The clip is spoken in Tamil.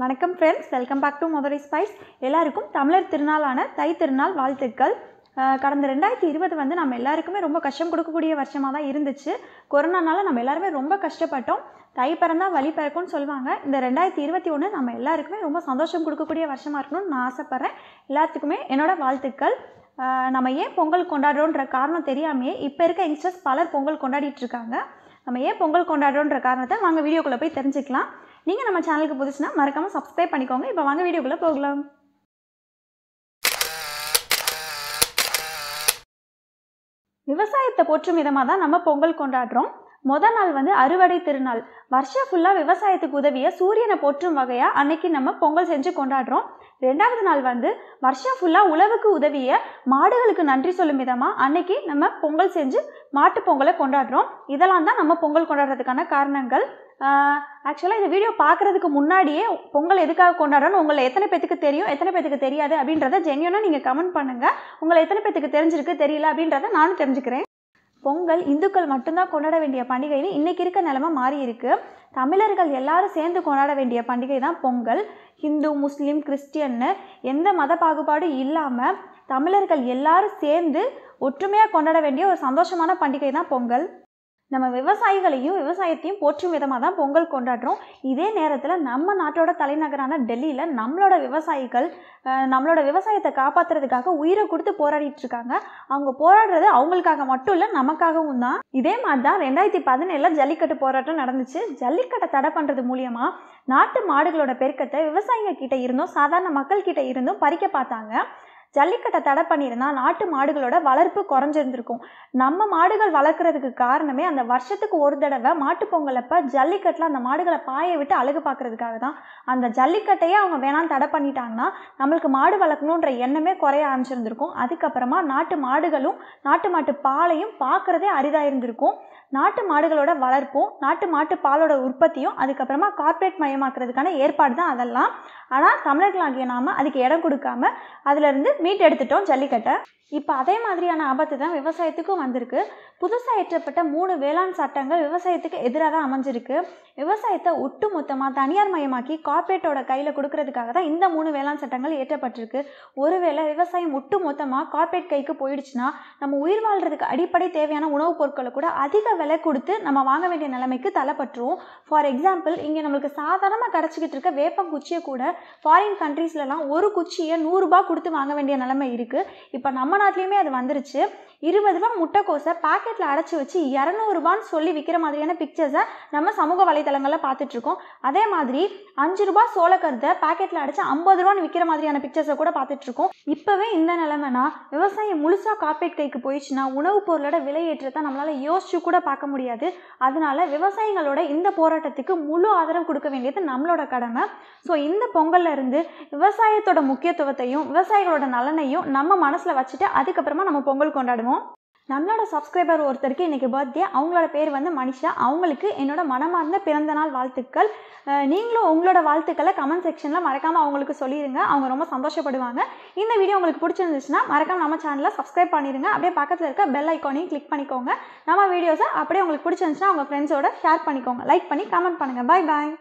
வணக்கம் friends welcome back to Madurai spice எல்லாருக்கும் தமிழர் திருநாளான தை திருநாள் வாழ்த்துக்கள் கடந்த ரெண்டாயிரத்தி இருபது வந்து நம்ம எல்லாருக்குமே ரொம்ப கஷ்டம் கொடுக்கக்கூடிய வருஷமாக தான் இருந்துச்சு கொரோனானால நம்ம எல்லாருமே ரொம்ப கஷ்டப்பட்டோம் தை பிறந்தால் வழி பிறக்கும்னு சொல்லுவாங்க இந்த ரெண்டாயிரத்தி இருபத்தி ஒன்று நம்ம எல்லாருக்குமே ரொம்ப சந்தோஷம் கொடுக்கக்கூடிய வருஷமாக இருக்கணும்னு நான் ஆசைப்பட்றேன் எல்லாத்துக்குமே என்னோடய வாழ்த்துக்கள் நம்ம ஏன் பொங்கல் கொண்டாடுறோன்ற காரணம் தெரியாமையே இப்போ இருக்க யங்ஸ்டர்ஸ் பலர் பொங்கல் கொண்டாடிட்டு இருக்காங்க நம்ம ஏன் பொங்கல் கொண்டாடுறோன்ற காரணத்தை வாங்க வீடியோக்குள்ளே போய் தெரிஞ்சுக்கலாம் நீங்கள் நம்ம சேனலுக்கு புதுச்சுன்னா மறக்காமல் சப்ஸ்கிரைப் பண்ணிக்கோங்க இப்போ வாங்க வீடியோக்குள்ளே போகலாம் விவசாயத்தை போற்றும் விதமாக தான் நம்ம பொங்கல் கொண்டாடுறோம் முத நாள் வந்து அறுவடை திருநாள் வருஷம் ஃபுல்லாக விவசாயத்துக்கு உதவிய சூரியனை போற்றும் வகையாக அன்னைக்கு நம்ம பொங்கல் செஞ்சு கொண்டாடுறோம் ரெண்டாவது நாள் வந்து வருஷம் ஃபுல்லாக உழவுக்கு உதவிய மாடுகளுக்கு நன்றி சொல்லும் விதமாக அன்னைக்கு நம்ம பொங்கல் செஞ்சு மாட்டு பொங்கலை கொண்டாடுறோம் இதெல்லாம் தான் நம்ம பொங்கல் கொண்டாடுறதுக்கான காரணங்கள் ஆக்சுவலாக இந்த வீடியோ பார்க்குறதுக்கு முன்னாடியே பொங்கல் எதுக்காக கொண்டாடணும் உங்களை எத்தனை பேத்துக்கு தெரியும் எத்தனை பேத்துக்கு தெரியாது அப்படின்றத ஜென்யூனாக நீங்கள் கமெண்ட் பண்ணுங்கள் உங்களை எத்தனை பேத்துக்கு தெரிஞ்சிருக்கு தெரியல அப்படின்றத நானும் தெரிஞ்சுக்கிறேன் பொங்கல் இந்துக்கள் மட்டும்தான் கொண்டாட வேண்டிய பண்டிகைன்னு இன்னைக்கு இருக்க நிலமை மாறி இருக்குது தமிழர்கள் எல்லாரும் சேர்ந்து கொண்டாட வேண்டிய பண்டிகை தான் பொங்கல் ஹிந்து முஸ்லீம் கிறிஸ்டியன்னு எந்த மத பாகுபாடும் இல்லாமல் தமிழர்கள் எல்லாரும் சேர்ந்து ஒற்றுமையாக கொண்டாட வேண்டிய ஒரு சந்தோஷமான பண்டிகை தான் பொங்கல் நம்ம விவசாயிகளையும் விவசாயத்தையும் போற்றும் விதமாக தான் பொங்கல் கொண்டாடுறோம் இதே நேரத்தில் நம்ம நாட்டோட தலைநகரான டெல்லியில் நம்மளோட விவசாயிகள் நம்மளோட விவசாயத்தை காப்பாற்றுறதுக்காக உயிரை கொடுத்து போராடிட்டு இருக்காங்க அவங்க போராடுறது அவங்களுக்காக மட்டும் இல்லை நமக்காகவும் தான் இதே மாதிரி தான் ரெண்டாயிரத்தி பதினேழில் ஜல்லிக்கட்டு போராட்டம் நடந்துச்சு ஜல்லிக்கட்டை தடை பண்ணுறது மூலியமாக நாட்டு மாடுகளோட பெருக்கத்தை விவசாயிங்க கிட்ட இருந்தும் சாதாரண மக்கள் கிட்ட இருந்தும் பறிக்க பார்த்தாங்க ஜல்லிக்கட்டை தடை பண்ணியிருந்தா நாட்டு மாடுகளோட வளர்ப்பு குறைஞ்சிருந்திருக்கும் நம்ம மாடுகள் வளர்க்குறதுக்கு காரணமே அந்த வருஷத்துக்கு ஒரு தடவை மாட்டு பொங்கலப்ப ஜல்லிக்கட்டில் அந்த மாடுகளை பாய விட்டு அழகு பார்க்குறதுக்காக தான் அந்த ஜல்லிக்கட்டையே அவங்க வேணாம் தடை பண்ணிட்டாங்கன்னா நம்மளுக்கு மாடு வளர்க்கணுன்ற எண்ணமே குறைய ஆரம்பிச்சிருந்திருக்கும் அதுக்கப்புறமா நாட்டு மாடுகளும் நாட்டு மாட்டு பாலையும் பார்க்குறதே அரிதாக இருந்திருக்கும் நாட்டு மாடுகளோட வளர்ப்பும் நாட்டு மாட்டு பாலோட உற்பத்தியும் அதுக்கப்புறமா கார்ப்பரேட் மயமாக்குறதுக்கான ஏற்பாடு தான் அதெல்லாம் ஆனால் தமிழர்களாகிய நாம் அதுக்கு இடம் கொடுக்காம மீட் எடுத்துட்டோம் ஜல்லிக்கட்டை இப்போ அதே மாதிரியான ஆபத்து தான் விவசாயத்துக்கும் வந்திருக்கு புதுசாக ஏற்றப்பட்ட மூணு வேளாண் சட்டங்கள் விவசாயத்துக்கு எதிராக தான் அமைஞ்சிருக்கு விவசாயத்தை ஒட்டு மொத்தமாக தனியார் மயமாக்கி கார்ப்பரேட்டோட கையில் கொடுக்கறதுக்காக தான் இந்த மூணு வேளாண் சட்டங்கள் ஏற்றப்பட்டிருக்கு ஒருவேளை விவசாயம் ஒட்டு மொத்தமாக கார்ப்பரேட் கைக்கு போயிடுச்சுன்னா நம்ம உயிர் வாழ்கிறதுக்கு அடிப்படை தேவையான உணவுப் பொருட்களை கூட அதிக விலை கொடுத்து நம்ம வாங்க வேண்டிய நிலைமைக்கு தலைப்பற்றுவோம் ஃபார் எக்ஸாம்பிள் இங்கே நம்மளுக்கு சாதாரணமாக கிடச்சிக்கிட்டு இருக்க வேப்பங்குச்சியை கூட ஃபாரின் கண்ட்ரீஸ்லலாம் ஒரு குச்சியை நூறுரூபா கொடுத்து வாங்க வேண்டிய நிலைமை இருக்குது இப்போ நம்ம நாட்டிலையுமே அது வந்துருச்சு இருபது ரூபா முட்டைக்கோசை பாக்கெட்டில் அடைச்சி வச்சு இரநூறுபான்னு சொல்லி விற்கிற மாதிரியான பிக்சர்ஸை நம்ம சமூக வலைதளங்களில் பார்த்துட்ருக்கோம் அதே மாதிரி அஞ்சு ரூபா சோளக்கருத்தை பேக்கெட்டில் அடைச்சி ஐம்பது ரூபான்னு விற்கிற மாதிரியான பிக்சர்ஸை கூட பார்த்துட்ருக்கோம் இப்போவே இந்த நிலைமைனா விவசாயம் முழுசாக கார்பரேட் கைக்கு போயிடுச்சுன்னா உணவுப் பொருளோட விலை நம்மளால் யோசிச்சு கூட பார்க்க முடியாது அதனால விவசாயிகளோட இந்த போராட்டத்துக்கு முழு ஆதரவு கொடுக்க வேண்டியது நம்மளோட கடமை ஸோ இந்த பொங்கல்ல இருந்து விவசாயத்தோட முக்கியத்துவத்தையும் விவசாயிகளோட நலனையும் நம்ம மனசில் வச்சுட்டு அதுக்கப்புறமா நம்ம பொங்கல் கொண்டாடுவோம் நம்மளோட சப்ஸ்கிரைபர் ஒருத்தருக்கு இன்றைக்கி பர்த்டே அவங்களோட பேர் வந்து மனிஷா அவங்களுக்கு என்னோட மனமார்ந்த பிறந்தநாள் வாழ்த்துக்கள் நீங்களும் உங்களோட வாழ்த்துக்களை கமெண்ட் செக்ஷனில் மறக்காமல் அவங்களுக்கு சொல்லிடுங்க அவங்க ரொம்ப சந்தோஷப்படுவாங்க இந்த வீடியோ உங்களுக்கு பிடிச்சிருந்துச்சுன்னா மறக்காமல் நம்ம சேனலில் சப்ஸ்கிரைப் பண்ணிடுங்க அப்படியே பக்கத்தில் இருக்க பெல் ஐக்கானையும் கிளிக் பண்ணிக்கோங்க நம்ம வீடியோஸை அப்படியே உங்களுக்கு பிடிச்சிருந்துச்சுன்னா உங்கள் ஃப்ரெண்ட்ஸோட ஷேர் பண்ணிக்கோங்க லைக் பண்ணி கமெண்ட் பண்ணுங்கள் பாய் பாய்